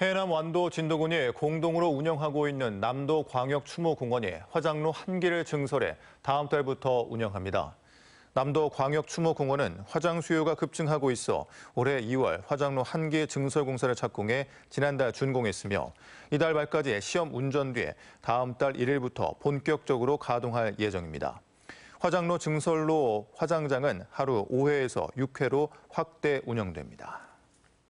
해남 완도 진도군이 공동으로 운영하고 있는 남도광역추모공원이 화장로 한 개를 증설해 다음 달부터 운영합니다. 남도광역추모공원은 화장 수요가 급증하고 있어 올해 2월 화장로 한개 증설 공사를 착공해 지난달 준공했으며 이달 말까지 시험 운전 뒤에 다음 달 1일부터 본격적으로 가동할 예정입니다. 화장로 증설로 화장장은 하루 5회에서 6회로 확대 운영됩니다.